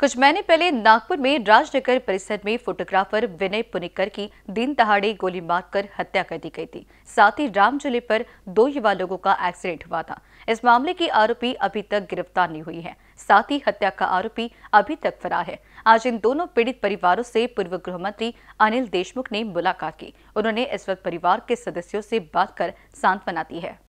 कुछ महीने पहले नागपुर में राजनगर परिसर में फोटोग्राफर विनय पुनिकर की दिन दहाड़े गोली मारकर हत्या कर दी गई थी साथ ही रामजुले पर दो युवा लोगों का एक्सीडेंट हुआ था इस मामले की आरोपी अभी तक गिरफ्तार नहीं हुई है साथ ही हत्या का आरोपी अभी तक फरार है आज इन दोनों पीड़ित परिवारों से पूर्व गृह मंत्री अनिल देशमुख ने मुलाकात की उन्होंने इस वक्त परिवार के सदस्यों से बात कर सांत्वना दी है